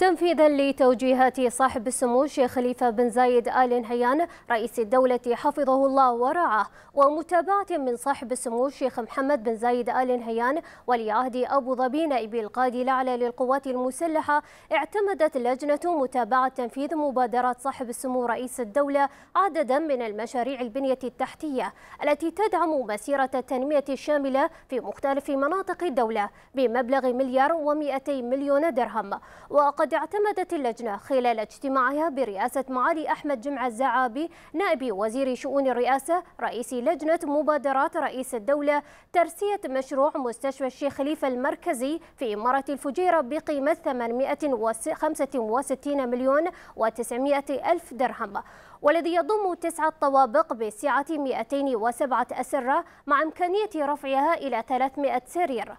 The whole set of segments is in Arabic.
تنفيذا لتوجيهات صاحب السمو الشيخ خليفه بن زايد ال نهيان رئيس الدوله حفظه الله ورعاه ومتابعه من صاحب السمو الشيخ محمد بن زايد ال نهيان ولي عهد ابو ظبي نائب القاضي الاعلى للقوات المسلحه اعتمدت لجنه متابعه تنفيذ مبادرات صاحب السمو رئيس الدوله عددا من المشاريع البنيه التحتيه التي تدعم مسيره التنميه الشامله في مختلف مناطق الدوله بمبلغ مليار و200 مليون درهم وقد وقد اعتمدت اللجنة خلال اجتماعها برئاسة معالي أحمد جمعة الزعابي نائب وزير شؤون الرئاسة رئيس لجنة مبادرات رئيس الدولة ترسية مشروع مستشفى الشيخ خليفة المركزي في إمارة الفجيرة بقيمة 865 مليون و900 ألف درهم والذي يضم تسعة طوابق بسعة 207 أسرة مع إمكانية رفعها إلى 300 سرير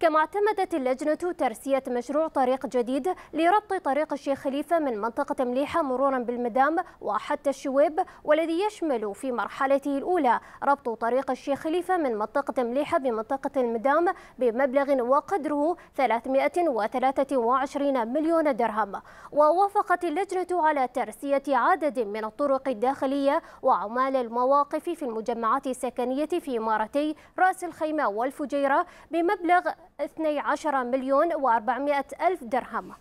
كما اعتمدت اللجنة ترسية مشروع طريق جديد لربط طريق الشيخ خليفة من منطقة مليحة مرورا بالمدام وحتى الشويب والذي يشمل في مرحلته الأولى ربط طريق الشيخ خليفة من منطقة مليحة بمنطقة المدام بمبلغ وقدره 323 مليون درهم ووافقت اللجنة على ترسية عدد من الطرق الداخلية وعمال المواقف في المجمعات السكنية في إمارتي رأس الخيمة والفجيرة بمبلغ 12 مليون و400 ألف درهم